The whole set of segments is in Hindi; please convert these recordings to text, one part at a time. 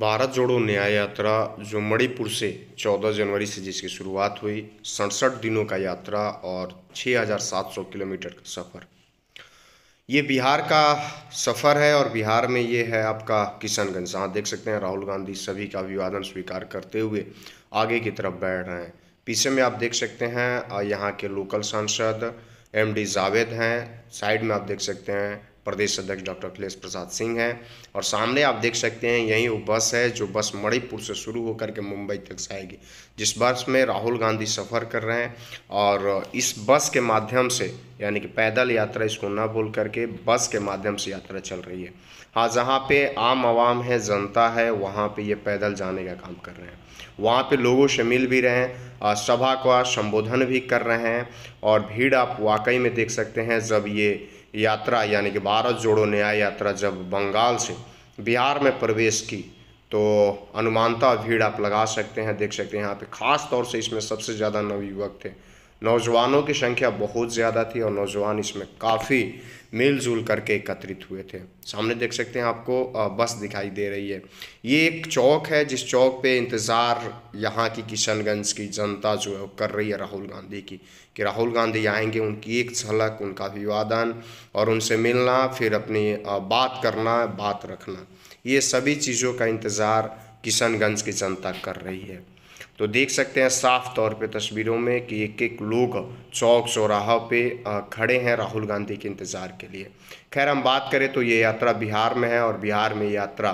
भारत जोड़ो न्याय यात्रा जो मणिपुर से 14 जनवरी से जिसकी शुरुआत हुई सड़सठ दिनों का यात्रा और 6,700 किलोमीटर का सफ़र ये बिहार का सफ़र है और बिहार में ये है आपका किशनगंज जहाँ देख सकते हैं राहुल गांधी सभी का अभिवादन स्वीकार करते हुए आगे की तरफ बैठ रहे हैं पीछे में आप देख सकते हैं यहाँ के लोकल सांसद एम जावेद हैं साइड में आप देख सकते हैं प्रदेश अध्यक्ष डॉक्टर अखिलेश प्रसाद सिंह हैं और सामने आप देख सकते हैं यही वो बस है जो बस मणिपुर से शुरू होकर के मुंबई तक जाएगी जिस बस में राहुल गांधी सफ़र कर रहे हैं और इस बस के माध्यम से यानी कि पैदल यात्रा इसको ना बोल करके बस के माध्यम से यात्रा चल रही है हाँ जहाँ पे आम आवाम है जनता है वहाँ पे ये पैदल जाने का काम कर रहे हैं वहाँ पे लोगों से मिल भी रहे हैं सभा का संबोधन भी कर रहे हैं और भीड़ आप वाकई में देख सकते हैं जब ये यात्रा यानी कि भारत जोड़ो न्याय यात्रा जब बंगाल से बिहार में प्रवेश की तो अनुमानता भीड़ आप लगा सकते हैं देख सकते हैं यहाँ पे खास तौर से इसमें सबसे ज़्यादा नवयुवक थे नौजवानों की संख्या बहुत ज़्यादा थी और नौजवान इसमें काफ़ी मिलजुल करके एकत्रित हुए थे सामने देख सकते हैं आपको बस दिखाई दे रही है ये एक चौक है जिस चौक पे इंतज़ार यहाँ की किशनगंज की जनता जो है वो कर रही है राहुल गांधी की कि राहुल गांधी आएंगे उनकी एक झलक उनका अभिवादन और उनसे मिलना फिर अपनी बात करना बात रखना ये सभी चीज़ों का इंतज़ार किशनगंज की जनता कर रही है तो देख सकते हैं साफ तौर पे तस्वीरों में कि एक एक लोग चौक चौराहा पे खड़े हैं राहुल गांधी के इंतज़ार के लिए खैर हम बात करें तो ये यात्रा बिहार में है और बिहार में यात्रा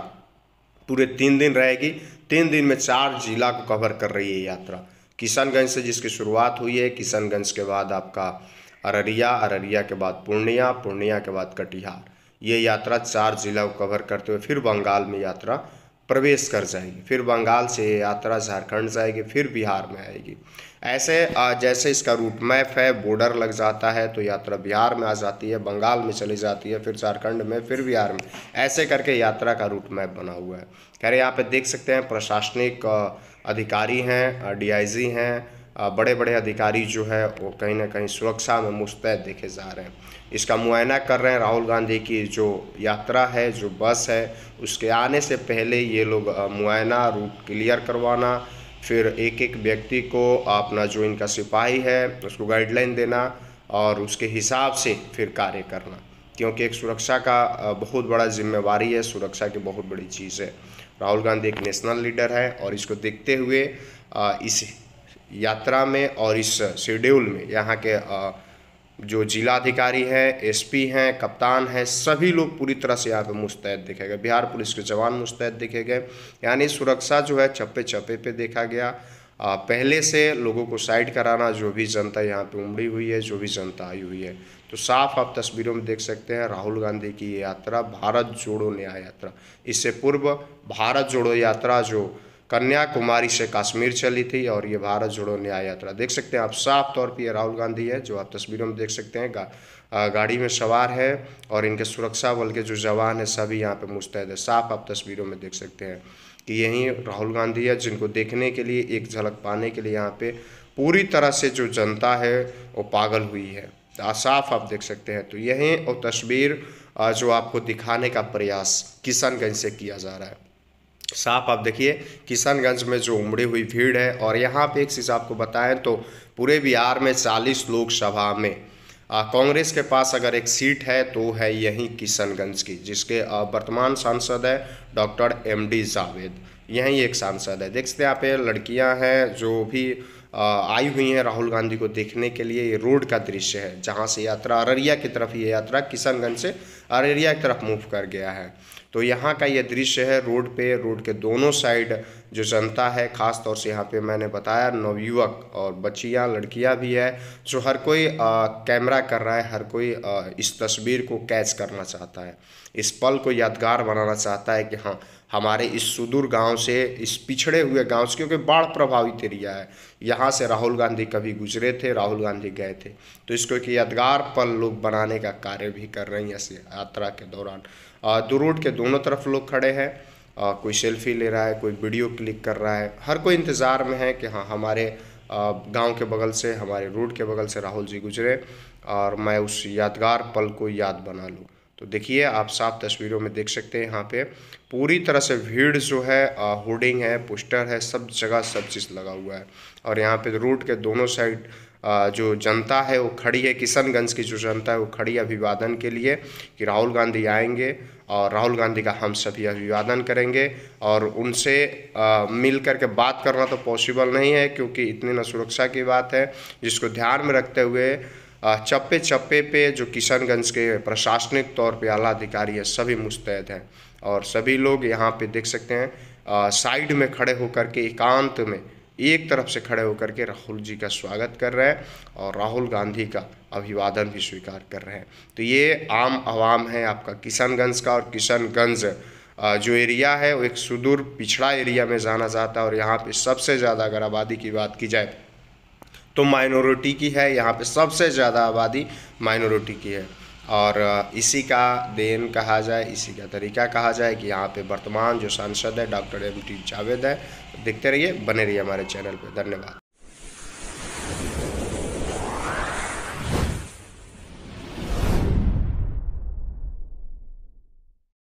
पूरे तीन दिन रहेगी तीन दिन में चार जिला को कवर कर रही है यात्रा किशनगंज से जिसकी शुरुआत हुई है किशनगंज के बाद आपका अररिया अररिया के बाद पूर्णिया पूर्णिया के बाद कटिहार ये यात्रा चार जिला को कवर करते हुए फिर बंगाल में यात्रा प्रवेश कर जाएगी फिर बंगाल से यात्रा झारखंड जाएगी फिर बिहार में आएगी ऐसे जैसे इसका रूट मैप है बॉर्डर लग जाता है तो यात्रा बिहार में आ जाती है बंगाल में चली जाती है फिर झारखंड में फिर बिहार में ऐसे करके यात्रा का रूट मैप बना हुआ है खैर यहाँ पे देख सकते हैं प्रशासनिक अधिकारी हैं डीआईजी हैं बड़े बड़े अधिकारी जो है वो कहीं ना कहीं सुरक्षा में मुस्तैद देखे जा रहे हैं इसका मुआयना कर रहे हैं राहुल गांधी की जो यात्रा है जो बस है उसके आने से पहले ये लोग मुआयना रूट क्लियर करवाना फिर एक एक व्यक्ति को अपना जो इनका सिपाही है उसको गाइडलाइन देना और उसके हिसाब से फिर कार्य करना क्योंकि एक सुरक्षा का बहुत बड़ा जिम्मेवारी है सुरक्षा की बहुत बड़ी चीज़ है राहुल गांधी एक नेशनल लीडर है और इसको देखते हुए इस यात्रा में और इस शेड्यूल में यहाँ के जो जिलाधिकारी है एसपी हैं कप्तान हैं सभी लोग पूरी तरह से यहाँ पे मुस्तैद देखे गए बिहार पुलिस के जवान मुस्तैद देखे गए यानी सुरक्षा जो है चप्पे चप्पे पे देखा गया आ, पहले से लोगों को साइड कराना जो भी जनता यहाँ पे उमड़ी हुई है जो भी जनता आई हुई है तो साफ आप तस्वीरों में देख सकते हैं राहुल गांधी की यात्रा भारत जोड़ो न्याय यात्रा इससे पूर्व भारत जोड़ो यात्रा जो कन्याकुमारी से कश्मीर चली थी और ये भारत जोड़ो न्याय यात्रा देख सकते हैं आप साफ तौर पर ये राहुल गांधी है जो आप तस्वीरों में देख सकते हैं गा, गाड़ी में सवार है और इनके सुरक्षा बल के जो जवान हैं सभी यहाँ पे मुस्तैद है साफ आप तस्वीरों में देख सकते हैं कि यही राहुल गांधी है जिनको देखने के लिए एक झलक पाने के लिए यहाँ पर पूरी तरह से जो जनता है वो पागल हुई है साफ आप देख सकते हैं तो यही और तस्वीर जो आपको दिखाने का प्रयास किशनगंज से किया जा रहा है साफ आप देखिए किशनगंज में जो उमड़ी हुई भीड़ है और यहाँ पे एक चीज़ आपको बताएं तो पूरे बिहार में 40 लोकसभा में कांग्रेस के पास अगर एक सीट है तो है यही किशनगंज की जिसके वर्तमान सांसद है डॉक्टर एम डी जावेद यही एक सांसद है देख सकते हैं यहाँ पे लड़कियाँ हैं जो भी आई हुई हैं राहुल गांधी को देखने के लिए ये रोड का दृश्य है जहाँ से यात्रा अररिया की तरफ ये यात्रा किशनगंज से अररिया की तरफ मूव कर गया है तो यहाँ का ये दृश्य है रोड पे रोड के दोनों साइड जो जनता है ख़ास तौर से यहाँ पे मैंने बताया नवयुवक और बच्चियाँ लड़कियाँ भी है जो हर कोई आ, कैमरा कर रहा है हर कोई आ, इस तस्वीर को कैच करना चाहता है इस पल को यादगार बनाना चाहता है कि हाँ हमारे इस सुदूर गांव से इस पिछड़े हुए गांव से क्योंकि बाढ़ प्रभावित एरिया है यहाँ से राहुल गांधी कभी गुजरे थे राहुल गांधी गए थे तो इसको एक यादगार पल लोग बनाने का कार्य भी कर रहे हैं ऐसे यात्रा के दौरान जो के दोनों तरफ लोग खड़े हैं कोई सेल्फी ले रहा है कोई वीडियो क्लिक कर रहा है हर कोई इंतज़ार में है कि हाँ हमारे गांव के बगल से हमारे रोड के बगल से राहुल जी गुजरे और मैं उस यादगार पल को याद बना लूँ तो देखिए आप साफ तस्वीरों में देख सकते हैं यहाँ पे पूरी तरह से भीड़ जो है होर्डिंग है पोस्टर है सब जगह सब चीज़ लगा हुआ है और यहाँ पे रूट के दोनों साइड जो जनता है वो खड़ी है किशनगंज की जो जनता है वो खड़ी है अभिवादन के लिए कि राहुल गांधी आएंगे और राहुल गांधी का हम सभी अभिवादन करेंगे और उनसे आ, मिल करके बात करना तो पॉसिबल नहीं है क्योंकि इतनी न सुरक्षा की बात है जिसको ध्यान में रखते हुए चप्पे चप्पे पे जो किशनगंज के प्रशासनिक तौर पर आला अधिकारी है सभी मुस्तैद हैं और सभी लोग यहाँ पर देख सकते हैं साइड में खड़े होकर के एकांत में एक तरफ से खड़े होकर के राहुल जी का स्वागत कर रहे हैं और राहुल गांधी का अभिवादन भी स्वीकार कर रहे हैं तो ये आम आवाम है आपका किशनगंज का और किशनगंज जो एरिया है वो एक सुदूर पिछड़ा एरिया में जाना जाता है और यहाँ पे सबसे ज़्यादा अगर आबादी की बात की जाए तो माइनॉरिटी की है यहाँ पे सबसे ज़्यादा आबादी माइनॉरिटी की है और इसी का देन कहा जाए इसी का तरीका कहा जाए कि यहाँ पे वर्तमान जो सांसद है डॉक्टर एम टी जावेद है देखते रहिए बने रहिए हमारे चैनल पे धन्यवाद